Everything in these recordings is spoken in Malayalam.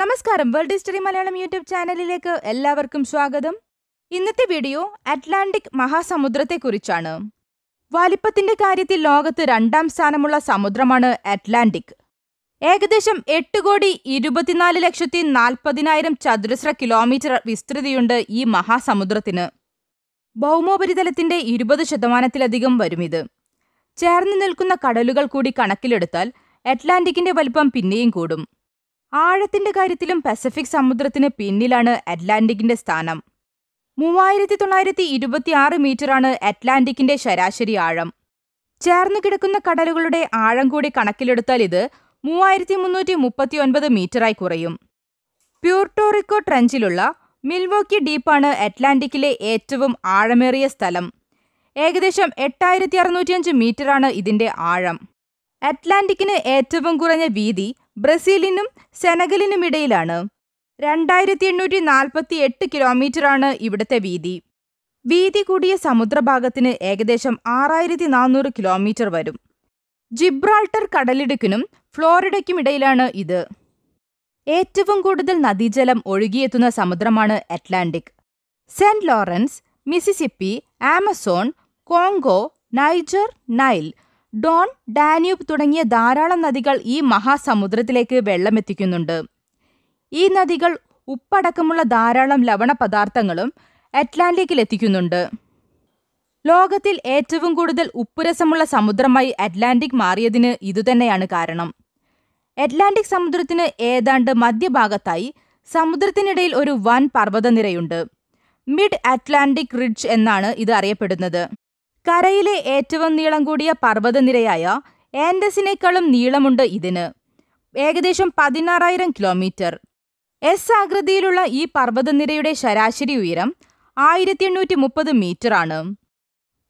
നമസ്കാരം വേൾഡ് ഹിസ്റ്ററി മലയാളം യൂട്യൂബ് ചാനലിലേക്ക് എല്ലാവർക്കും സ്വാഗതം ഇന്നത്തെ വീഡിയോ അറ്റ്ലാന്റിക് മഹാസമുദ്രത്തെക്കുറിച്ചാണ് വലിപ്പത്തിന്റെ കാര്യത്തിൽ ലോകത്ത് രണ്ടാം സ്ഥാനമുള്ള സമുദ്രമാണ് അറ്റ്ലാന്റിക് ഏകദേശം എട്ട് കോടി ഇരുപത്തിനാല് ലക്ഷത്തി നാൽപ്പതിനായിരം ചതുരശ്ര കിലോമീറ്റർ വിസ്തൃതിയുണ്ട് ഈ മഹാസമുദ്രത്തിന് ഭൗമോപരിതലത്തിന്റെ ഇരുപത് ശതമാനത്തിലധികം വരും ഇത് ചേർന്ന് നിൽക്കുന്ന കടലുകൾ കൂടി കണക്കിലെടുത്താൽ അറ്റ്ലാന്റിക്കിന്റെ വലിപ്പം പിന്നെയും കൂടും ആഴത്തിന്റെ കാര്യത്തിലും പസഫിക് സമുദ്രത്തിന് പിന്നിലാണ് അറ്റ്ലാന്റിക്കിന്റെ സ്ഥാനം മൂവായിരത്തി തൊള്ളായിരത്തി ഇരുപത്തിയാറ് മീറ്ററാണ് അറ്റ്ലാന്റിക്കിന്റെ ശരാശരി ആഴം ചേർന്നു കിടക്കുന്ന കടലുകളുടെ ആഴം കൂടി കണക്കിലെടുത്താൽ ഇത് മൂവായിരത്തി മുന്നൂറ്റി മുപ്പത്തി ഒൻപത് മീറ്ററായി കുറയും പ്യൂർട്ടോറിക്കോ ട്രഞ്ചിലുള്ള മിൽവോക്കി ഡീപ്പാണ് അറ്റ്ലാന്റിക്കിലെ ഏറ്റവും ആഴമേറിയ സ്ഥലം ഏകദേശം എട്ടായിരത്തി അറുന്നൂറ്റിയഞ്ച് മീറ്ററാണ് ഇതിന്റെ ആഴം അറ്റ്ലാന്റിക്കിന് ഏറ്റവും കുറഞ്ഞ വീതി ബ്രസീലിനും സെനഗലിനുമിടയിലാണ് രണ്ടായിരത്തി എണ്ണൂറ്റി നാൽപ്പത്തി എട്ട് ആണ് ഇവിടുത്തെ വീതി വീതി കൂടിയ സമുദ്രഭാഗത്തിന് ഏകദേശം ആറായിരത്തി നാനൂറ് കിലോമീറ്റർ വരും ജിബ്രാൾട്ടർ കടലിടുക്കിനും ഫ്ലോറിഡയ്ക്കുമിടയിലാണ് ഇത് ഏറ്റവും കൂടുതൽ നദീജലം ഒഴുകിയെത്തുന്ന സമുദ്രമാണ് Atlantic Saint Lawrence Mississippi Amazon Congo Niger Nile Don Danube തുടങ്ങിയ ധാരാളം നദികൾ ഈ മഹാസമുദ്രത്തിലേക്ക് വെള്ളമെത്തിക്കുന്നുണ്ട് ഈ നദികൾ ഉപ്പടക്കമുള്ള ധാരാളം ലവണ പദാർത്ഥങ്ങളും അറ്റ്ലാന്റിക്കിൽ എത്തിക്കുന്നുണ്ട് ലോകത്തിൽ ഏറ്റവും കൂടുതൽ ഉപ്പുരസമുള്ള സമുദ്രമായി അറ്റ്ലാന്റിക് മാറിയതിന് ഇതുതന്നെയാണ് കാരണം അറ്റ്ലാന്റിക് സമുദ്രത്തിന് ഏതാണ്ട് മധ്യഭാഗത്തായി സമുദ്രത്തിനിടയിൽ ഒരു വൻ പർവ്വതനിരയുണ്ട് മിഡ് അറ്റ്ലാന്റിക് റിഡ്ജ് എന്നാണ് ഇത് അറിയപ്പെടുന്നത് കരയിലെ ഏറ്റവും നീളം കൂടിയ പർവ്വതനിരയായ ആൻഡസിനേക്കാളും നീളമുണ്ട് ഇതിന് ഏകദേശം പതിനാറായിരം കിലോമീറ്റർ എസ് ആകൃതിയിലുള്ള ഈ പർവ്വതനിരയുടെ ശരാശരി ഉയരം ആയിരത്തി എണ്ണൂറ്റി മുപ്പത് മീറ്ററാണ്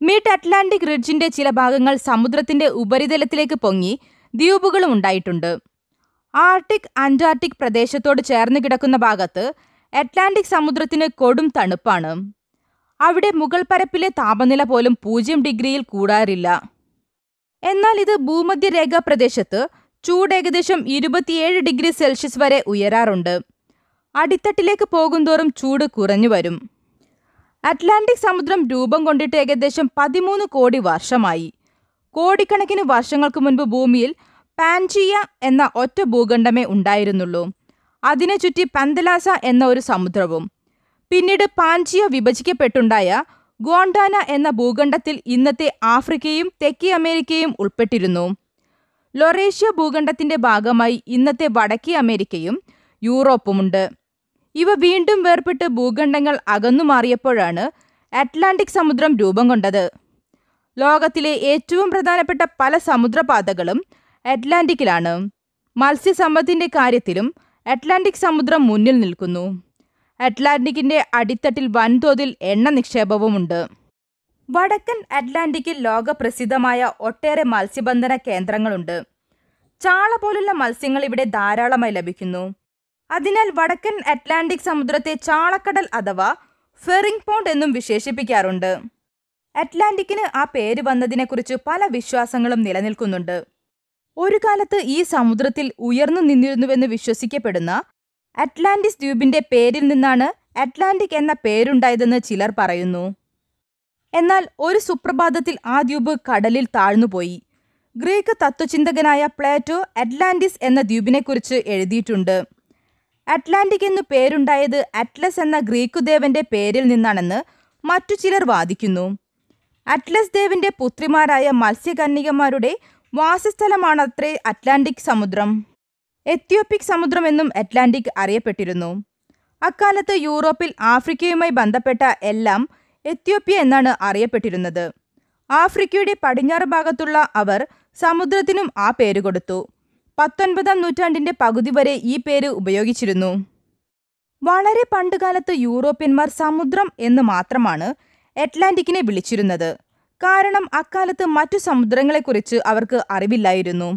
മിഡ് അറ്റ്ലാന്റിക് റിഡ്ജിന്റെ ചില ഭാഗങ്ങൾ സമുദ്രത്തിന്റെ ഉപരിതലത്തിലേക്ക് പൊങ്ങി ദ്വീപുകളും ഉണ്ടായിട്ടുണ്ട് ആർട്ടിക് അന്റാർട്ടിക് പ്രദേശത്തോട് ചേർന്ന് കിടക്കുന്ന ഭാഗത്ത് അറ്റ്ലാന്റിക് സമുദ്രത്തിന് കൊടും തണുപ്പാണ് അവിടെ മുകൾ പരപ്പിലെ താപനില പോലും പൂജ്യം ഡിഗ്രിയിൽ കൂടാറില്ല എന്നാൽ ഇത് ഭൂമധ്യരേഖാ പ്രദേശത്ത് ചൂട് ഏകദേശം ഇരുപത്തിയേഴ് ഡിഗ്രി സെൽഷ്യസ് വരെ ഉയരാറുണ്ട് അടിത്തട്ടിലേക്ക് പോകുന്തോറും ചൂട് കുറഞ്ഞു വരും അറ്റ്ലാന്റിക് സമുദ്രം രൂപം കൊണ്ടിട്ട് ഏകദേശം പതിമൂന്ന് കോടി വർഷമായി കോടിക്കണക്കിന് വർഷങ്ങൾക്ക് മുൻപ് ഭൂമിയിൽ പാൻചിയ എന്ന ഒറ്റ ഭൂഖണ്ഡമേ ഉണ്ടായിരുന്നുള്ളൂ അതിനെ ചുറ്റി പന്തലാസ എന്ന ഒരു സമുദ്രവും പിന്നീട് പാഞ്ചിയ വിഭജിക്കപ്പെട്ടുണ്ടായ ഗോണ്ടാന എന്ന ഭൂഖണ്ഡത്തിൽ ഇന്നത്തെ ആഫ്രിക്കയും തെക്കേ അമേരിക്കയും ഉൾപ്പെട്ടിരുന്നു ലൊറേഷ്യ ഭൂഖണ്ഡത്തിന്റെ ഭാഗമായി ഇന്നത്തെ വടക്കേ അമേരിക്കയും യൂറോപ്പുമുണ്ട് ഇവ വീണ്ടും വേർപെട്ട് ഭൂഖണ്ഡങ്ങൾ അകന്നു മാറിയപ്പോഴാണ് അറ്റ്ലാന്റിക് സമുദ്രം രൂപം കൊണ്ടത് ലോകത്തിലെ ഏറ്റവും പ്രധാനപ്പെട്ട പല സമുദ്രപാതകളും അറ്റ്ലാന്റിക്കിലാണ് മത്സ്യസമ്പത്തിന്റെ കാര്യത്തിലും അറ്റ്ലാന്റിക് സമുദ്രം മുന്നിൽ നിൽക്കുന്നു അറ്റ്ലാന്റിക്കിന്റെ അടിത്തട്ടിൽ വൻതോതിൽ എണ്ണ നിക്ഷേപവുമുണ്ട് വടക്കൻ അറ്റ്ലാന്റിക്കിൽ ലോകപ്രസിദ്ധമായ ഒട്ടേറെ മത്സ്യബന്ധന കേന്ദ്രങ്ങളുണ്ട് ചാള പോലുള്ള മത്സ്യങ്ങൾ ഇവിടെ ധാരാളമായി ലഭിക്കുന്നു അതിനാൽ വടക്കൻ അറ്റ്ലാന്റിക് സമുദ്രത്തെ ചാളക്കടൽ അഥവാ ഫെറിംഗ് പോണ്ട് എന്നും വിശേഷിപ്പിക്കാറുണ്ട് അറ്റ്ലാന്റിക്കിന് ആ പേര് വന്നതിനെക്കുറിച്ച് പല വിശ്വാസങ്ങളും നിലനിൽക്കുന്നുണ്ട് ഒരു കാലത്ത് ഈ സമുദ്രത്തിൽ ഉയർന്നു നിന്നിരുന്നുവെന്ന് വിശ്വസിക്കപ്പെടുന്ന അറ്റ്ലാന്റിസ് ദ്വീപിൻ്റെ പേരിൽ നിന്നാണ് അറ്റ്ലാന്റിക് എന്ന പേരുണ്ടായതെന്ന് ചിലർ പറയുന്നു എന്നാൽ ഒരു സുപ്രഭാതത്തിൽ ആ ദ്വീപ് കടലിൽ താഴ്ന്നുപോയി ഗ്രീക്ക് തത്വചിന്തകനായ പ്ലേറ്റോ അറ്റ്ലാന്റിസ് എന്ന ദ്വീപിനെക്കുറിച്ച് എഴുതിയിട്ടുണ്ട് അറ്റ്ലാന്റിക് എന്നു പേരുണ്ടായത് അറ്റ്ലസ് എന്ന ഗ്രീക്കു ദേവന്റെ പേരിൽ നിന്നാണെന്ന് മറ്റു ചിലർ വാദിക്കുന്നു അറ്റ്ലസ് ദേവിന്റെ പുത്രിമാരായ മത്സ്യകന്യകമാരുടെ വാസസ്ഥലമാണത്രേ അറ്റ്ലാന്റിക് സമുദ്രം എത്യോപ്പിക് സമുദ്രം എന്നും അറ്റ്ലാന്റിക് അറിയപ്പെട്ടിരുന്നു അക്കാലത്ത് യൂറോപ്പിൽ ആഫ്രിക്കയുമായി ബന്ധപ്പെട്ട എല്ലാം എത്യോപ്യ എന്നാണ് അറിയപ്പെട്ടിരുന്നത് ആഫ്രിക്കയുടെ പടിഞ്ഞാറ് ഭാഗത്തുള്ള അവർ സമുദ്രത്തിനും ആ പേര് കൊടുത്തു പത്തൊൻപതാം നൂറ്റാണ്ടിന്റെ പകുതി വരെ ഈ പേര് ഉപയോഗിച്ചിരുന്നു വളരെ പണ്ടുകാലത്ത് യൂറോപ്യന്മാർ സമുദ്രം എന്ന് മാത്രമാണ് അറ്റ്ലാന്റിക്കിനെ വിളിച്ചിരുന്നത് കാരണം അക്കാലത്ത് മറ്റു സമുദ്രങ്ങളെക്കുറിച്ച് അവർക്ക് അറിവില്ലായിരുന്നു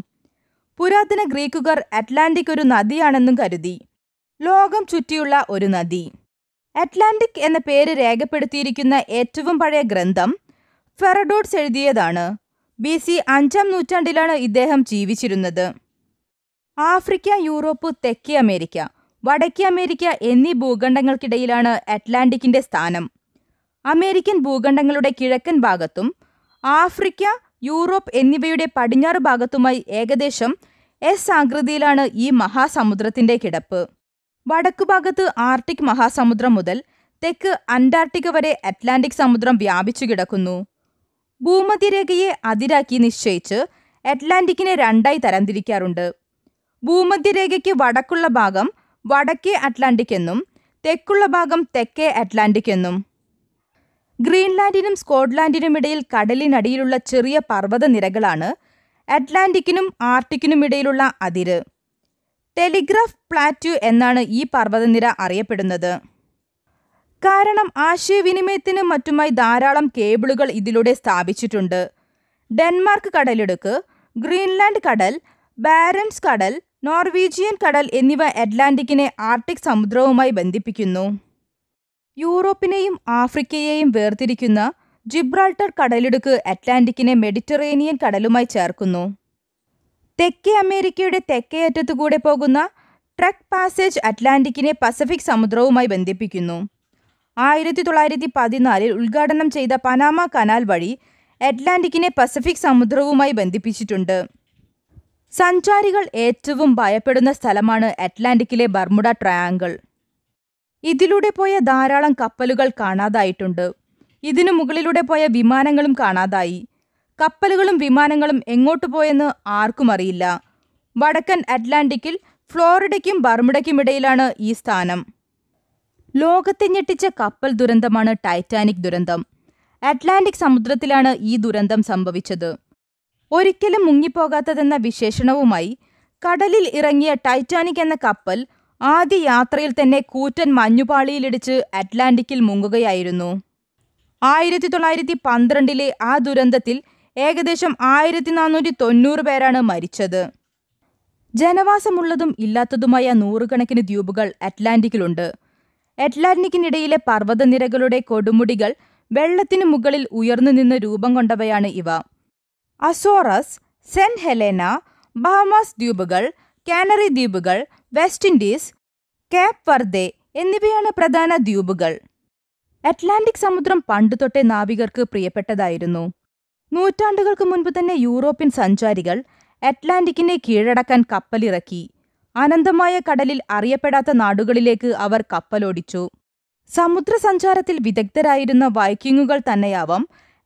പുരാതന ഗ്രീക്കുകാർ അറ്റ്ലാന്റിക് ഒരു നദിയാണെന്നും കരുതി ലോകം ചുറ്റിയുള്ള ഒരു നദി അറ്റ്ലാന്റിക് എന്ന പേര് രേഖപ്പെടുത്തിയിരിക്കുന്ന ഏറ്റവും പഴയ ഗ്രന്ഥം ഫെറഡോട്ട്സ് എഴുതിയതാണ് ബി സി അഞ്ചാം നൂറ്റാണ്ടിലാണ് ഇദ്ദേഹം ജീവിച്ചിരുന്നത് ആഫ്രിക്ക യൂറോപ്പ് തെക്കേ അമേരിക്ക വടക്കേ അമേരിക്ക എന്നീ ഭൂഖണ്ഡങ്ങൾക്കിടയിലാണ് അറ്റ്ലാന്റിക്കിന്റെ സ്ഥാനം അമേരിക്കൻ ഭൂഖണ്ഡങ്ങളുടെ കിഴക്കൻ ഭാഗത്തും ആഫ്രിക്ക യൂറോപ്പ് എന്നിവയുടെ പടിഞ്ഞാറ് ഭാഗത്തുമായി ഏകദേശം എസ് ആകൃതിയിലാണ് ഈ മഹാസമുദ്രത്തിന്റെ കിടപ്പ് വടക്കു ഭാഗത്ത് ആർട്ടിക് മഹാസമുദ്രം മുതൽ തെക്ക് അന്റാർട്ടിക്ക വരെ അറ്റ്ലാന്റിക് സമുദ്രം വ്യാപിച്ചു കിടക്കുന്നു ഭൂമധ്യരേഖയെ അതിരാക്കി നിശ്ചയിച്ച് അറ്റ്ലാന്റിക്കിനെ രണ്ടായി തരംതിരിക്കാറുണ്ട് ഭൂമധ്യരേഖയ്ക്ക് വടക്കുള്ള ഭാഗം വടക്കേ അറ്റ്ലാന്റിക് എന്നും തെക്കുള്ള ഭാഗം തെക്കേ അറ്റ്ലാന്റിക് എന്നും ഗ്രീൻലാൻഡിനും സ്കോട്ട്ലാൻഡിനും ഇടയിൽ കടലിനടിയിലുള്ള ചെറിയ പർവ്വത നിരകളാണ് അറ്റ്ലാന്റിക്കിനും ആർട്ടിക്കിനും ഇടയിലുള്ള അതിര് ടെലിഗ്രാഫ് പ്ലാറ്റ്യൂ എന്നാണ് ഈ പർവ്വതനിര അറിയപ്പെടുന്നത് കാരണം ആശയവിനിമയത്തിനും മറ്റുമായി ധാരാളം കേബിളുകൾ ഇതിലൂടെ സ്ഥാപിച്ചിട്ടുണ്ട് ഡെൻമാർക്ക് കടലിടുക്ക് ഗ്രീൻലാൻഡ് കടൽ ബാരൻസ് കടൽ നോർവീജിയൻ കടൽ എന്നിവ അറ്റ്ലാന്റിക്കിനെ ആർട്ടിക് സമുദ്രവുമായി ബന്ധിപ്പിക്കുന്നു യൂറോപ്പിനെയും ആഫ്രിക്കയെയും വേർതിരിക്കുന്ന ജിബ്രാൾട്ടർ കടലിടുക്ക് അറ്റ്ലാന്റിക്കിനെ മെഡിറ്ററേനിയൻ കടലുമായി ചേർക്കുന്നു തെക്കേ അമേരിക്കയുടെ തെക്കേയറ്റത്തുകൂടെ പോകുന്ന ട്രക്ക് പാസേജ് അറ്റ്ലാന്റിക്കിനെ പസഫിക് സമുദ്രവുമായി ബന്ധിപ്പിക്കുന്നു ആയിരത്തി തൊള്ളായിരത്തി പതിനാലിൽ ഉദ്ഘാടനം ചെയ്ത പനാമ കനാൽ വഴി അറ്റ്ലാന്റിക്കിനെ പസഫിക് സമുദ്രവുമായി ബന്ധിപ്പിച്ചിട്ടുണ്ട് സഞ്ചാരികൾ ഏറ്റവും ഭയപ്പെടുന്ന സ്ഥലമാണ് അറ്റ്ലാന്റിക്കിലെ ബർമുഡ ട്രയാങ്കിൾ ഇതിലൂടെ പോയ ധാരാളം കപ്പലുകൾ കാണാതായിട്ടുണ്ട് ഇതിനു മുകളിലൂടെ പോയ വിമാനങ്ങളും കാണാതായി കപ്പലുകളും വിമാനങ്ങളും എങ്ങോട്ടു പോയെന്ന് ആർക്കും അറിയില്ല വടക്കൻ അറ്റ്ലാന്റിക്കിൽ ഫ്ലോറിഡയ്ക്കും ബർമുഡയ്ക്കും ഇടയിലാണ് ഈ സ്ഥാനം ലോകത്തെ ഞെട്ടിച്ച കപ്പൽ ദുരന്തമാണ് ടൈറ്റാനിക് ദുരന്തം അറ്റ്ലാന്റിക് സമുദ്രത്തിലാണ് ഈ ദുരന്തം സംഭവിച്ചത് ഒരിക്കലും മുങ്ങിപ്പോകാത്തതെന്ന വിശേഷണവുമായി കടലിൽ ഇറങ്ങിയ ടൈറ്റാനിക് എന്ന കപ്പൽ ആദ്യ യാത്രയിൽ തന്നെ കൂറ്റൻ മഞ്ഞുപാളിയിലിടിച്ച് അറ്റ്ലാന്റിക്കിൽ മുങ്ങുകയായിരുന്നു ആയിരത്തി തൊള്ളായിരത്തി പന്ത്രണ്ടിലെ ആ ദുരന്തത്തിൽ ഏകദേശം ആയിരത്തി നാനൂറ്റി തൊണ്ണൂറ് പേരാണ് മരിച്ചത് ജനവാസമുള്ളതും ഇല്ലാത്തതുമായ നൂറുകണക്കിന് ദ്വീപുകൾ അറ്റ്ലാന്റിക്കിലുണ്ട് അറ്റ്ലാന്റിക്കിനിടയിലെ പർവ്വതനിരകളുടെ കൊടുമുടികൾ വെള്ളത്തിനു മുകളിൽ ഉയർന്നു നിന്ന് രൂപം കൊണ്ടവയാണ് ഇവ അസോറസ് സെന്റ് ഹെലേന ബഹമാസ് ദ്വീപുകൾ കാനറി ദ്വീപുകൾ വെസ്റ്റ് ഇൻഡീസ് കേപ്പ് വർദെ എന്നിവയാണ് പ്രധാന ദ്വീപുകൾ അറ്റ്ലാന്റിക് സമുദ്രം തൊട്ടേ നാവികർക്ക് പ്രിയപ്പെട്ടതായിരുന്നു നൂറ്റാണ്ടുകൾക്ക് മുൻപ് തന്നെ യൂറോപ്യൻ സഞ്ചാരികൾ അറ്റ്ലാന്റിക്കിനെ കീഴടക്കാൻ കപ്പലിറക്കി അനന്തമായ കടലിൽ അറിയപ്പെടാത്ത നാടുകളിലേക്ക് അവർ കപ്പലോടിച്ചു സമുദ്രസഞ്ചാരത്തിൽ വിദഗ്ധരായിരുന്ന വൈക്കിങ്ങുകൾ തന്നെയാവാം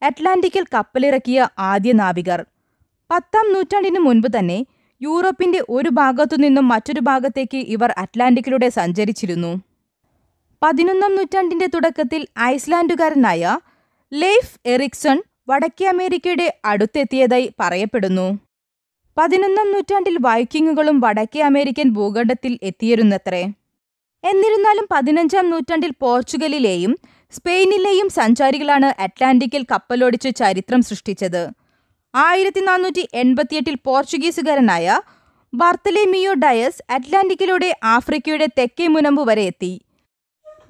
അറ്റ്ലാന്റിക്കിൽ കപ്പലിറക്കിയ ആദ്യ നാവികർ പത്താം നൂറ്റാണ്ടിനു മുൻപ് തന്നെ യൂറോപ്പിന്റെ ഒരു ഭാഗത്തു നിന്നും മറ്റൊരു ഭാഗത്തേക്ക് ഇവർ അറ്റ്ലാന്റിക്കിലൂടെ സഞ്ചരിച്ചിരുന്നു പതിനൊന്നാം നൂറ്റാണ്ടിന്റെ തുടക്കത്തിൽ ഐസ്ലാൻഡുകാരനായ ലെയ്ഫ് എറിക്സൺ വടക്കേ അമേരിക്കയുടെ അടുത്തെത്തിയതായി പറയപ്പെടുന്നു പതിനൊന്നാം നൂറ്റാണ്ടിൽ വൈക്കിങ്ങുകളും വടക്കേ അമേരിക്കൻ ഭൂഖണ്ഡത്തിൽ എത്തിയിരുന്നത്രേ എന്നിരുന്നാലും പതിനഞ്ചാം നൂറ്റാണ്ടിൽ പോർച്ചുഗലിലെയും സ്പെയിനിലെയും സഞ്ചാരികളാണ് അറ്റ്ലാന്റിക്കിൽ കപ്പലോടിച്ച് ചരിത്രം സൃഷ്ടിച്ചത് ആയിരത്തി നാനൂറ്റി എൺപത്തിയെട്ടിൽ പോർച്ചുഗീസുകാരനായ ബർത്തലേമിയോ ഡയസ് അറ്റ്ലാന്റിക്കിലൂടെ ആഫ്രിക്കയുടെ തെക്കേ മുനമ്പ് വരെ എത്തി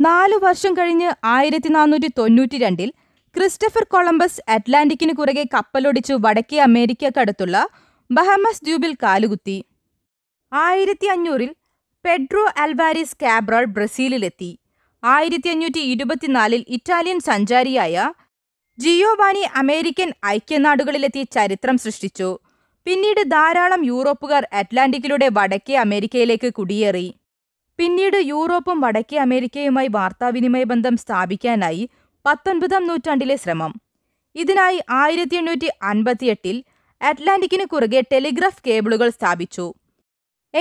നാലു വർഷം കഴിഞ്ഞ് ആയിരത്തി നാനൂറ്റി തൊണ്ണൂറ്റി രണ്ടിൽ ക്രിസ്റ്റഫർ കൊളംബസ് അറ്റ്ലാന്റിക്കിന് കുറകെ കപ്പലൊടിച്ചു വടക്കേ അമേരിക്കക്കടുത്തുള്ള ബഹമസ് ദ്വീപിൽ കാലുകുത്തി ആയിരത്തി അഞ്ഞൂറിൽ പെഡ്രോ അൽവാരിസ് കാബ്രോൾ ബ്രസീലിലെത്തി ആയിരത്തി അഞ്ഞൂറ്റി ഇരുപത്തിനാലിൽ ഇറ്റാലിയൻ സഞ്ചാരിയായ ജിയോവാനി അമേരിക്കൻ ഐക്യനാടുകളിലെത്തി ചരിത്രം സൃഷ്ടിച്ചു പിന്നീട് ധാരാളം യൂറോപ്പുകാർ അറ്റ്ലാന്റിക്കിലൂടെ വടക്കേ അമേരിക്കയിലേക്ക് കുടിയേറി പിന്നീട് യൂറോപ്പും വടക്കേ അമേരിക്കയുമായി വാർത്താവിനിമയ ബന്ധം സ്ഥാപിക്കാനായി പത്തൊൻപതാം നൂറ്റാണ്ടിലെ ശ്രമം ഇതിനായി ആയിരത്തി എണ്ണൂറ്റി അൻപത്തിയെട്ടിൽ അറ്റ്ലാന്റിക്കിന് കുറുകെ ടെലിഗ്രാഫ് കേബിളുകൾ സ്ഥാപിച്ചു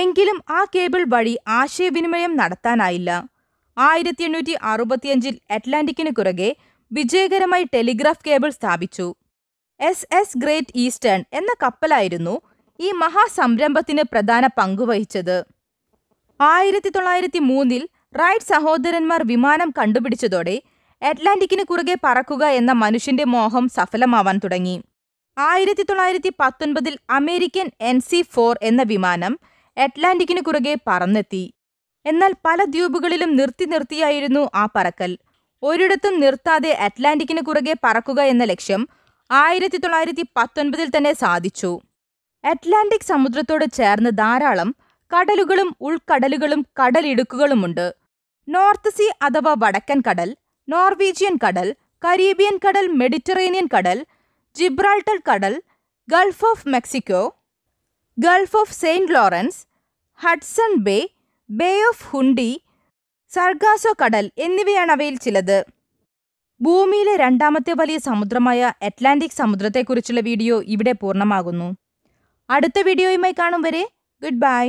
എങ്കിലും ആ കേബിൾ വഴി ആശയവിനിമയം നടത്താനായില്ല ആയിരത്തി എണ്ണൂറ്റി അറുപത്തിയഞ്ചിൽ അറ്റ്ലാന്റിക്കിന് കുറുകെ വിജയകരമായി ടെലിഗ്രാഫ് കേബിൾ സ്ഥാപിച്ചു എസ് എസ് ഗ്രേറ്റ് ഈസ്റ്റേൺ എന്ന കപ്പലായിരുന്നു ഈ മഹാസംരംഭത്തിന് പ്രധാന പങ്കുവഹിച്ചത് ആയിരത്തി തൊള്ളായിരത്തി മൂന്നിൽ റൈറ്റ് സഹോദരന്മാർ വിമാനം കണ്ടുപിടിച്ചതോടെ അറ്റ്ലാന്റിക്കിന് കുറുകെ പറക്കുക എന്ന മനുഷ്യന്റെ മോഹം സഫലമാവാൻ തുടങ്ങി ആയിരത്തി തൊള്ളായിരത്തി പത്തൊൻപതിൽ അമേരിക്കൻ എൻ സി ഫോർ എന്ന വിമാനം അറ്റ്ലാന്റിക്കിന് കുറുകെ പറന്നെത്തി എന്നാൽ പല ദ്വീപുകളിലും നിർത്തി നിർത്തിയായിരുന്നു ആ പറക്കൽ ഒരിടത്തും നിർത്താതെ അറ്റ്ലാന്റിക്കിന് കുറുകെ പറക്കുക എന്ന ലക്ഷ്യം ആയിരത്തി തൊള്ളായിരത്തി പത്തൊൻപതിൽ തന്നെ സാധിച്ചു അറ്റ്ലാന്റിക് സമുദ്രത്തോട് ചേർന്ന് ധാരാളം കടലുകളും ഉൾക്കടലുകളും കടലിടുക്കുകളുമുണ്ട് നോർത്ത് സീ അഥവാ വടക്കൻ കടൽ നോർവീജിയൻ കടൽ കരീബിയൻ കടൽ മെഡിറ്ററേനിയൻ കടൽ ജിബ്രാൾട്ടർ കടൽ Gulf of Mexico Gulf of Saint Lawrence Hudson Bay Bay of Fundy Sargasso കടൽ എന്നിവയാണ് അവയിൽ ചിലത് ഭൂമിയിലെ രണ്ടാമത്തെ വലിയ സമുദ്രമായ അറ്റ്ലാന്റിക് സമുദ്രത്തെക്കുറിച്ചുള്ള വീഡിയോ ഇവിടെ പൂർണ്ണമാകുന്നു അടുത്ത വീഡിയോയുമായി കാണും വരെ ഗുഡ് ബൈ